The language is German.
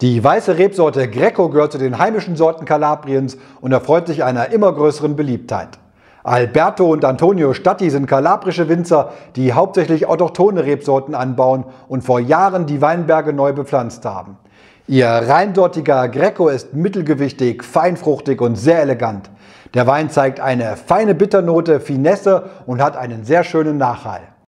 Die weiße Rebsorte Greco gehört zu den heimischen Sorten Kalabriens und erfreut sich einer immer größeren Beliebtheit. Alberto und Antonio Statti sind kalabrische Winzer, die hauptsächlich autochthone Rebsorten anbauen und vor Jahren die Weinberge neu bepflanzt haben. Ihr reinsortiger Greco ist mittelgewichtig, feinfruchtig und sehr elegant. Der Wein zeigt eine feine Bitternote, Finesse und hat einen sehr schönen Nachhall.